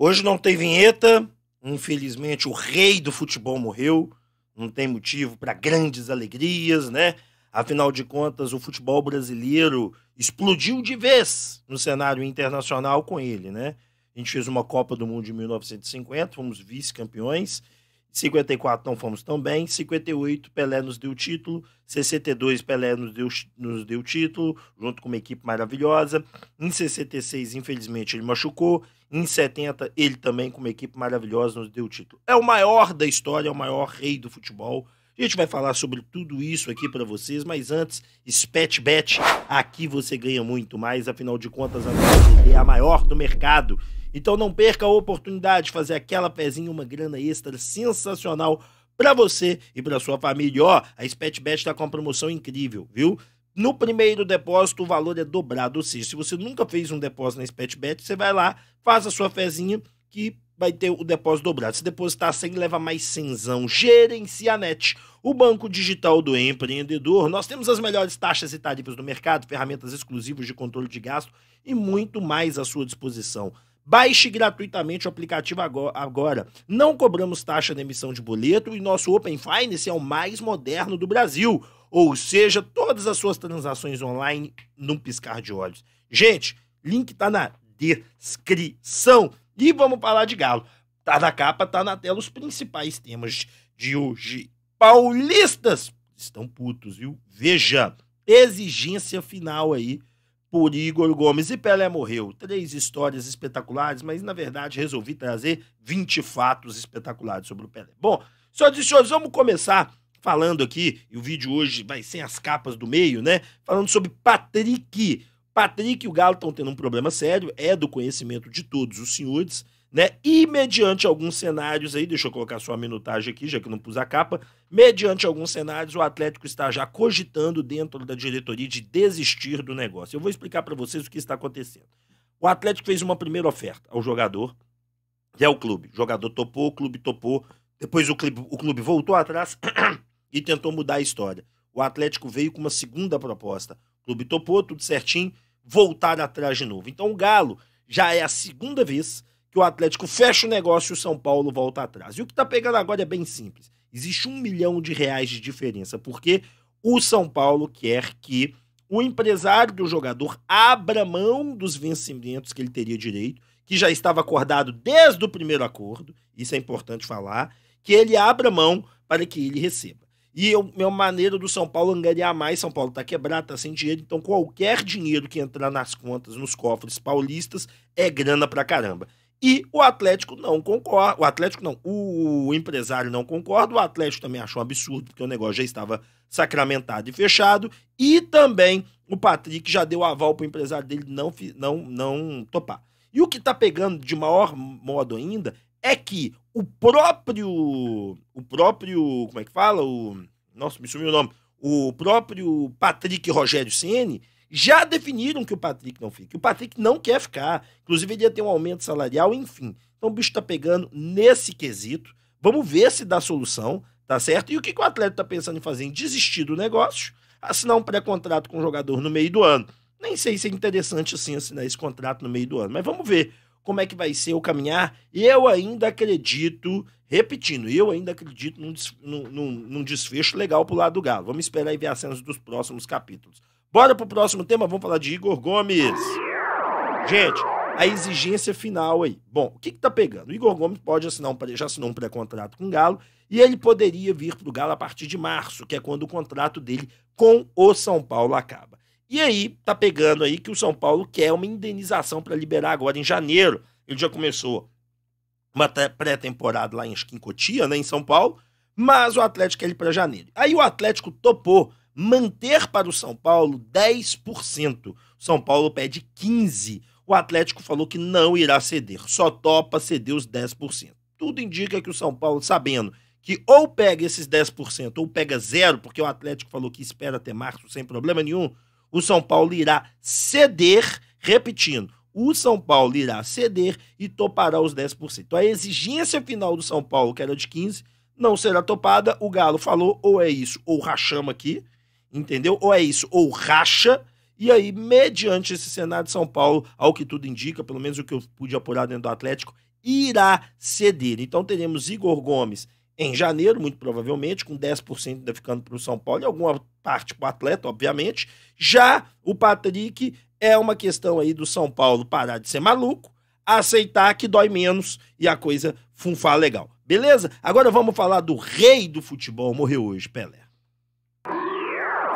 Hoje não tem vinheta. Infelizmente, o rei do futebol morreu. Não tem motivo para grandes alegrias, né? Afinal de contas, o futebol brasileiro explodiu de vez no cenário internacional com ele, né? A gente fez uma Copa do Mundo de 1950, fomos vice-campeões. 54 não fomos tão bem, 58 Pelé nos deu título, título, 62 Pelé nos deu, nos deu título, junto com uma equipe maravilhosa. Em 66, infelizmente, ele machucou. Em 70, ele também, com uma equipe maravilhosa, nos deu o título. É o maior da história, é o maior rei do futebol. A gente vai falar sobre tudo isso aqui para vocês, mas antes, Spet aqui você ganha muito mais, afinal de contas a nossa é a maior do mercado. Então não perca a oportunidade de fazer aquela pezinha, uma grana extra sensacional para você e para sua família. ó, a Spetbet está com uma promoção incrível, viu? No primeiro depósito, o valor é dobrado. Ou seja, se você nunca fez um depósito na Spetbet, você vai lá, faz a sua fezinha que vai ter o depósito dobrado. Se depositar sem leva mais 100. Gerencia Net, o banco digital do empreendedor. Nós temos as melhores taxas e tarifas do mercado, ferramentas exclusivas de controle de gasto e muito mais à sua disposição. Baixe gratuitamente o aplicativo agora. Não cobramos taxa de emissão de boleto e nosso Open Finance é o mais moderno do Brasil. Ou seja, todas as suas transações online num piscar de olhos. Gente, link tá na descrição. E vamos falar de galo. Tá na capa, tá na tela os principais temas de hoje. Paulistas estão putos, viu? Veja, exigência final aí por Igor Gomes. E Pelé morreu. Três histórias espetaculares, mas na verdade resolvi trazer 20 fatos espetaculares sobre o Pelé. Bom, senhoras e senhores, vamos começar falando aqui, e o vídeo hoje vai sem as capas do meio, né? Falando sobre Patrick. Patrick e o Galo estão tendo um problema sério, é do conhecimento de todos os senhores né? E mediante alguns cenários aí, deixa eu colocar só a minutagem aqui, já que não pus a capa, mediante alguns cenários o Atlético está já cogitando dentro da diretoria de desistir do negócio. Eu vou explicar para vocês o que está acontecendo. O Atlético fez uma primeira oferta ao jogador, que é o clube. O jogador topou, o clube topou, depois o clube, o clube voltou atrás e tentou mudar a história. O Atlético veio com uma segunda proposta. O clube topou, tudo certinho, voltar atrás de novo. Então o Galo já é a segunda vez que o Atlético fecha o negócio e o São Paulo volta atrás. E o que está pegando agora é bem simples. Existe um milhão de reais de diferença, porque o São Paulo quer que o empresário do jogador abra mão dos vencimentos que ele teria direito, que já estava acordado desde o primeiro acordo, isso é importante falar, que ele abra mão para que ele receba. E eu, meu maneira do São Paulo angariar mais, São Paulo está quebrado, está sem dinheiro, então qualquer dinheiro que entrar nas contas, nos cofres paulistas, é grana para caramba. E o Atlético não concorda, o Atlético não, o empresário não concorda, o Atlético também achou um absurdo, porque o negócio já estava sacramentado e fechado, e também o Patrick já deu aval para o empresário dele não, não, não topar. E o que está pegando de maior modo ainda é que o próprio, o próprio, como é que fala? O, nossa, me sumiu o nome. O próprio Patrick Rogério Ceni já definiram que o Patrick não fica. O Patrick não quer ficar. Inclusive, ele ia ter um aumento salarial, enfim. Então, o bicho tá pegando nesse quesito. Vamos ver se dá solução, tá certo? E o que, que o atleta tá pensando em fazer? Em desistir do negócio, assinar um pré-contrato com o jogador no meio do ano. Nem sei se é interessante assim assinar esse contrato no meio do ano, mas vamos ver como é que vai ser o caminhar. Eu ainda acredito, repetindo, eu ainda acredito num, num, num desfecho legal pro lado do Galo. Vamos esperar e ver as cenas dos próximos capítulos. Bora pro próximo tema, vamos falar de Igor Gomes. Gente, a exigência final aí. Bom, o que, que tá pegando? O Igor Gomes pode assinar um, já assinou um pré-contrato com o Galo e ele poderia vir pro Galo a partir de março, que é quando o contrato dele com o São Paulo acaba. E aí, tá pegando aí que o São Paulo quer uma indenização para liberar agora em janeiro. Ele já começou uma pré-temporada lá em Esquincotia, né, em São Paulo, mas o Atlético quer ele para janeiro. Aí o Atlético topou manter para o São Paulo 10%. São Paulo pede 15%. O Atlético falou que não irá ceder, só topa ceder os 10%. Tudo indica que o São Paulo, sabendo que ou pega esses 10% ou pega zero, porque o Atlético falou que espera até março sem problema nenhum, o São Paulo irá ceder, repetindo, o São Paulo irá ceder e topará os 10%. Então, a exigência final do São Paulo, que era de 15%, não será topada. O Galo falou: ou é isso, ou rachamos aqui entendeu? Ou é isso, ou racha. E aí, mediante esse Senado de São Paulo, ao que tudo indica, pelo menos o que eu pude apurar dentro do Atlético, irá ceder. Então teremos Igor Gomes em janeiro, muito provavelmente, com 10% ainda ficando para o São Paulo, e alguma parte para o atleta, obviamente. Já o Patrick é uma questão aí do São Paulo parar de ser maluco, aceitar que dói menos e a coisa funfar legal. Beleza? Agora vamos falar do rei do futebol, morreu hoje, Pelé.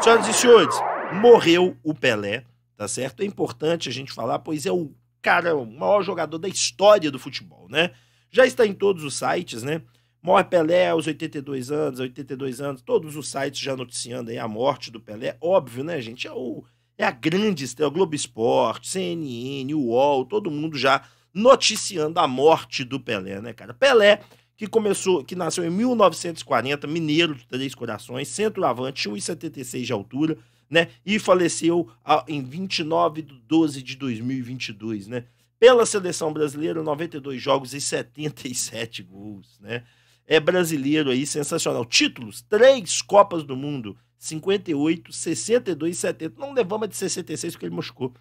Senhoras e senhores, morreu o Pelé, tá certo? É importante a gente falar, pois é o cara, o maior jogador da história do futebol, né? Já está em todos os sites, né? Morre Pelé aos 82 anos, 82 anos, todos os sites já noticiando aí a morte do Pelé. Óbvio, né, gente? É, o, é a grande estrela, Globo Esporte, CNN, UOL, todo mundo já noticiando a morte do Pelé, né, cara? Pelé que começou, que nasceu em 1940, mineiro de Três Corações, centroavante, 1,76 de altura, né? E faleceu ah, em 29 de 12 de 2022, né? Pela seleção brasileira, 92 jogos e 77 gols, né? É brasileiro aí, sensacional. Títulos, três Copas do Mundo, 58, 62 e 70. Não levamos a de 66 porque ele machucou.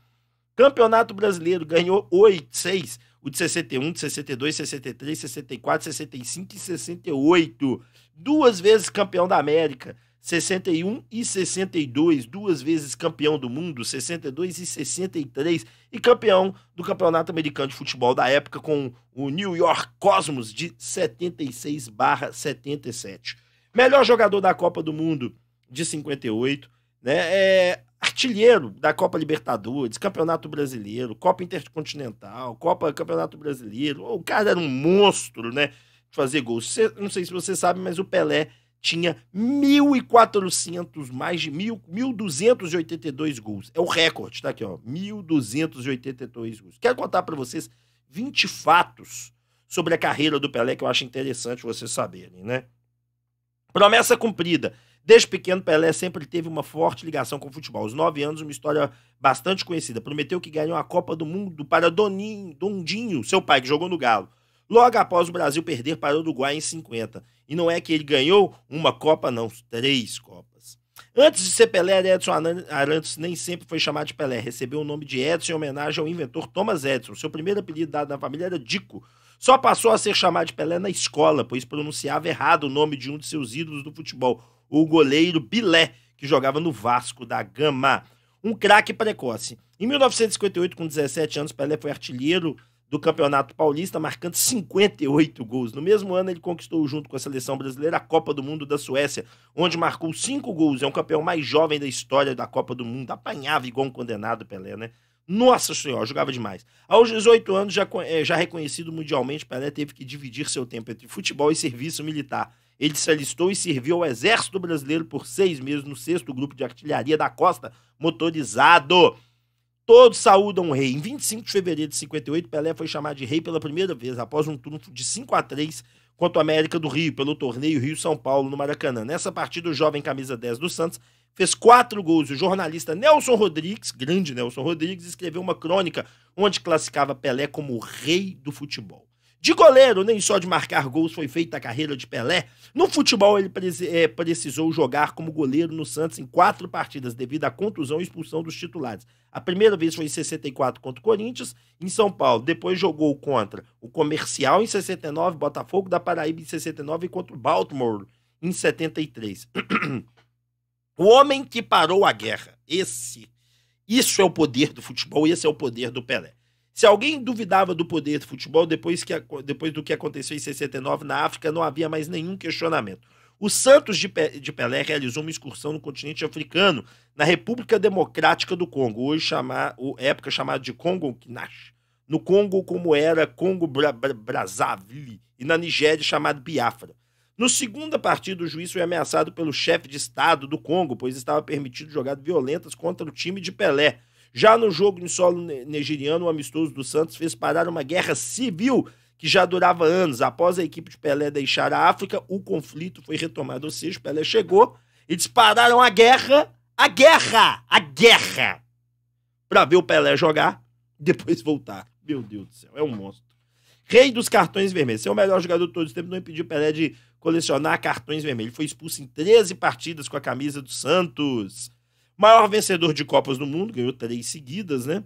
Campeonato Brasileiro, ganhou 8, 6 o de 61, de 62, 63, 64, 65 e 68. Duas vezes campeão da América, 61 e 62. Duas vezes campeão do mundo, 62 e 63. E campeão do Campeonato Americano de Futebol da época com o New York Cosmos de 76/77. Melhor jogador da Copa do Mundo de 58. Né? É, artilheiro da Copa Libertadores, Campeonato Brasileiro, Copa Intercontinental, Copa Campeonato Brasileiro. O cara era um monstro, né? De fazer gols. não sei se você sabe, mas o Pelé tinha 1.400, mais de 1.282 gols. É o recorde, tá aqui, ó. 1.282 gols. Quero contar para vocês 20 fatos sobre a carreira do Pelé que eu acho interessante vocês saberem, né? Promessa cumprida. Desde pequeno, Pelé sempre teve uma forte ligação com o futebol. Os nove anos, uma história bastante conhecida. Prometeu que ganhou a Copa do Mundo para Doninho, Dondinho, seu pai, que jogou no Galo. Logo após o Brasil perder para o Uruguai em 50. E não é que ele ganhou uma Copa, não, três Copas. Antes de ser Pelé, Edson Arantes nem sempre foi chamado de Pelé. Recebeu o nome de Edson em homenagem ao inventor Thomas Edison. Seu primeiro apelido dado na família era Dico, só passou a ser chamado de Pelé na escola, pois pronunciava errado o nome de um de seus ídolos do futebol, o goleiro Bilé, que jogava no Vasco da Gama. Um craque precoce. Em 1958, com 17 anos, Pelé foi artilheiro do Campeonato Paulista, marcando 58 gols. No mesmo ano, ele conquistou, junto com a seleção brasileira, a Copa do Mundo da Suécia, onde marcou 5 gols. É um campeão mais jovem da história da Copa do Mundo. Apanhava igual um condenado, Pelé, né? Nossa senhora, jogava demais. Aos 18 anos, já, eh, já reconhecido mundialmente, Pelé teve que dividir seu tempo entre futebol e serviço militar. Ele se alistou e serviu ao Exército Brasileiro por seis meses no sexto grupo de artilharia da Costa motorizado. Todos saúdam o rei. Em 25 de fevereiro de 58, Pelé foi chamado de rei pela primeira vez, após um turno de 5 a 3 contra o América do Rio, pelo torneio Rio-São Paulo, no Maracanã. Nessa partida, o jovem camisa 10 do Santos fez quatro gols. O jornalista Nelson Rodrigues, grande Nelson Rodrigues, escreveu uma crônica onde classificava Pelé como o rei do futebol. De goleiro, nem só de marcar gols foi feita a carreira de Pelé. No futebol, ele eh, precisou jogar como goleiro no Santos em quatro partidas, devido à contusão e expulsão dos titulares. A primeira vez foi em 64 contra o Corinthians, em São Paulo. Depois jogou contra o Comercial em 69, Botafogo da Paraíba em 69 e contra o Baltimore em 73. o homem que parou a guerra. Esse. Isso é o poder do futebol, esse é o poder do Pelé. Se alguém duvidava do poder do futebol depois, que, depois do que aconteceu em 69 na África, não havia mais nenhum questionamento. O Santos de, de Pelé realizou uma excursão no continente africano, na República Democrática do Congo, hoje chamar, época chamada de Congo Kinash. No Congo, como era Congo Bra Bra Brazzaville, e na Nigéria, chamado Biafra. No segunda partida, o juiz foi ameaçado pelo chefe de Estado do Congo, pois estava permitido jogadas violentas contra o time de Pelé. Já no jogo em solo nigeriano, o amistoso do Santos fez parar uma guerra civil que já durava anos. Após a equipe de Pelé deixar a África, o conflito foi retomado. Ou seja, o Pelé chegou e dispararam a guerra, a guerra, a guerra, para ver o Pelé jogar e depois voltar. Meu Deus do céu, é um monstro. Rei dos cartões vermelhos. Seu o melhor jogador de o tempo. não impediu o Pelé de colecionar cartões vermelhos. Ele foi expulso em 13 partidas com a camisa do Santos. Maior vencedor de Copas do Mundo, ganhou três seguidas, né?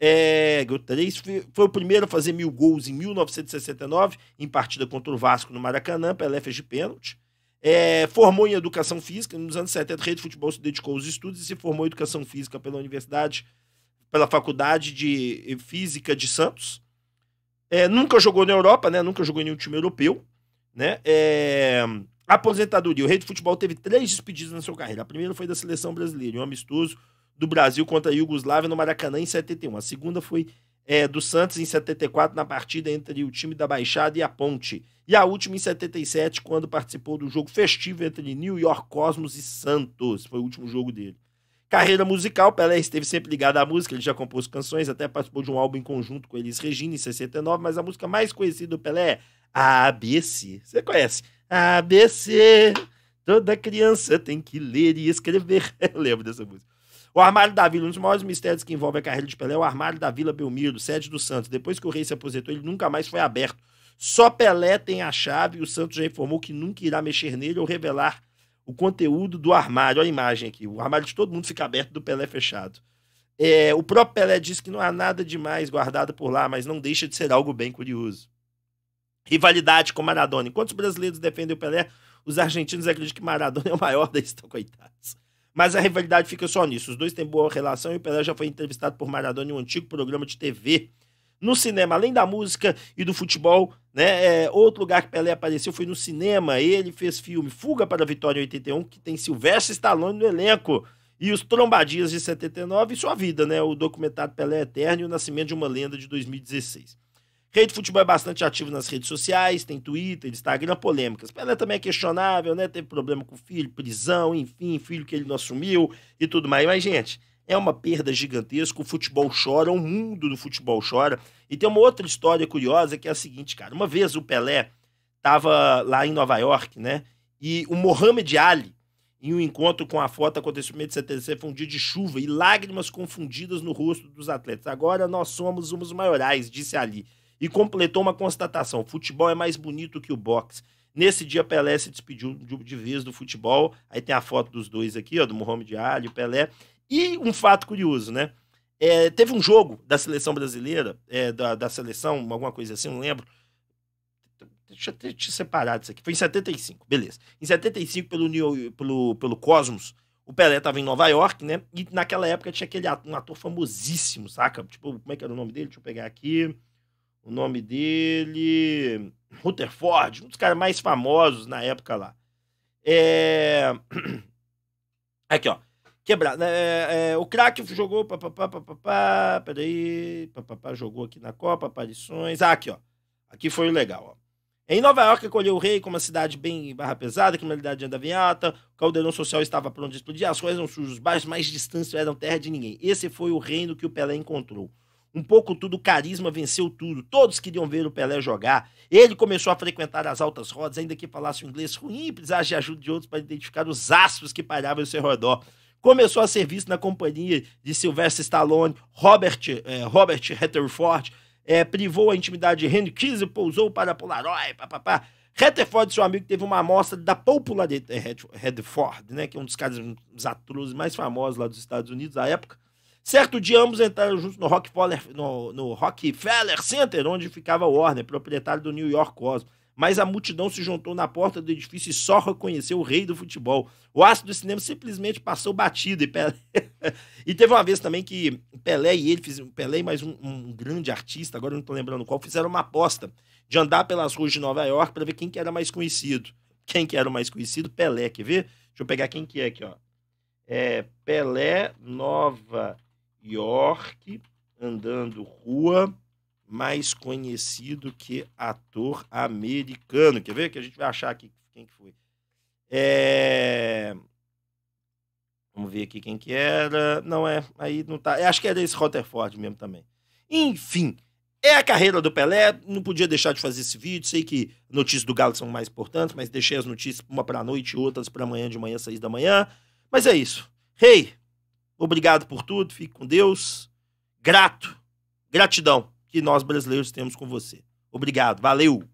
É, ganhou três, foi, foi o primeiro a fazer mil gols em 1969, em partida contra o Vasco no Maracanã, pela fez de pênalti. É, formou em educação física, nos anos 70, rede de futebol se dedicou aos estudos e se formou em educação física pela Universidade, pela Faculdade de Física de Santos. É, nunca jogou na Europa, né? Nunca jogou em nenhum time europeu, né? É, Aposentadoria. O rei do futebol teve três despedidas na sua carreira. A primeira foi da seleção brasileira, em um amistoso do Brasil contra a Iugoslávia no Maracanã em 71. A segunda foi é, do Santos em 74 na partida entre o time da Baixada e a Ponte. E a última em 77, quando participou do jogo festivo entre New York Cosmos e Santos. Foi o último jogo dele. Carreira musical, Pelé esteve sempre ligado à música, ele já compôs canções, até participou de um álbum em conjunto com Elis Regina em 69, mas a música mais conhecida do Pelé é a ABC. Você conhece? ABC. Toda criança tem que ler e escrever. Eu lembro dessa música. O Armário da Vila, um dos maiores mistérios que envolve a carreira de Pelé, é o Armário da Vila Belmiro, sede do Santos. Depois que o rei se aposentou, ele nunca mais foi aberto. Só Pelé tem a chave e o Santos já informou que nunca irá mexer nele ou revelar o conteúdo do armário. Olha a imagem aqui. O armário de todo mundo fica aberto, do Pelé fechado. É, o próprio Pelé disse que não há nada demais guardado por lá, mas não deixa de ser algo bem curioso rivalidade com Maradona. Enquanto os brasileiros defendem o Pelé, os argentinos acreditam que Maradona é o maior da história, coitados. Mas a rivalidade fica só nisso. Os dois têm boa relação e o Pelé já foi entrevistado por Maradona em um antigo programa de TV. No cinema, além da música e do futebol, né, é, outro lugar que Pelé apareceu foi no cinema. Ele fez filme Fuga para a Vitória 81, que tem Silvestre Stallone no elenco. E os Trombadinhas de 79 e Sua Vida, né? O documentário Pelé Eterno e o Nascimento de uma Lenda de 2016. Rei futebol é bastante ativo nas redes sociais, tem Twitter, Instagram, polêmicas. Pelé também é questionável, né? Teve problema com o filho, prisão, enfim, filho que ele não assumiu e tudo mais. Mas, gente, é uma perda gigantesca. O futebol chora, o mundo do futebol chora. E tem uma outra história curiosa que é a seguinte, cara. Uma vez o Pelé estava lá em Nova York, né? E o Mohamed Ali, em um encontro com a foto acontecimento de 77, foi um dia de chuva e lágrimas confundidas no rosto dos atletas. Agora nós somos os maiorais, disse Ali e completou uma constatação: futebol é mais bonito que o boxe. Nesse dia, Pelé se despediu de vez do futebol. Aí tem a foto dos dois aqui, ó, do Mohamed Ali, o Pelé. E um fato curioso, né? É, teve um jogo da seleção brasileira, é, da, da seleção, alguma coisa assim, não lembro. Deixa eu te separar disso aqui. Foi em 75, beleza. Em 75, pelo, New, pelo, pelo Cosmos, o Pelé tava em Nova York, né? E naquela época tinha aquele ator, um ator famosíssimo, saca? Tipo, como é que era o nome dele? Deixa eu pegar aqui o nome dele, Rutherford, um dos caras mais famosos na época lá. É... Aqui, ó. Quebrar. Né, é, é, o craque jogou. Papapá, papapá, peraí. Papapá jogou aqui na Copa, aparições. Ah, aqui, ó. Aqui foi o legal, ó. Em Nova York, acolheu o rei como uma cidade bem barra pesada, a criminalidade andava em alta, o caldeirão social estava pronto de explodir, as ruas eram sujas, os bairros mais distantes eram terra de ninguém. Esse foi o reino que o Pelé encontrou. Um pouco tudo, o carisma venceu tudo. Todos queriam ver o Pelé jogar. Ele começou a frequentar as altas rodas, ainda que falasse inglês ruim e precisasse de ajuda de outros para identificar os astros que paravam em seu redor. Começou a ser visto na companhia de Sylvester Stallone, Robert, eh, Robert Hatterford eh, privou a intimidade de Henry Kiss pousou para a Polaroid, papapá. Rutherford, seu amigo, teve uma amostra da popularidade, eh, Redford, né, que é um dos caras, um dos mais famosos lá dos Estados Unidos à época, Certo dia, ambos entraram juntos no Rockefeller, no, no Rockefeller Center, onde ficava Warner, proprietário do New York Cosmos mas a multidão se juntou na porta do edifício e só reconheceu o rei do futebol. O astro do cinema simplesmente passou batido e Pelé... e teve uma vez também que Pelé e ele fizeram, Pelé e mais um, um, grande artista, agora eu não estou lembrando qual, fizeram uma aposta de andar pelas ruas de Nova York para ver quem que era mais conhecido. Quem que era o mais conhecido? Pelé, quer ver? Deixa eu pegar quem que é aqui, ó. É Pelé Nova York, andando rua, mais conhecido que ator americano. Quer ver? Que a gente vai achar aqui quem que foi. É... Vamos ver aqui quem que era. Não é, aí não tá. Eu acho que era é esse Rutherford mesmo também. Enfim, é a carreira do Pelé. Não podia deixar de fazer esse vídeo. Sei que notícias do Galo são mais importantes, mas deixei as notícias uma para noite, outras para amanhã de manhã, seis da manhã. Mas é isso. Hey, Obrigado por tudo, fique com Deus. Grato, gratidão que nós brasileiros temos com você. Obrigado, valeu!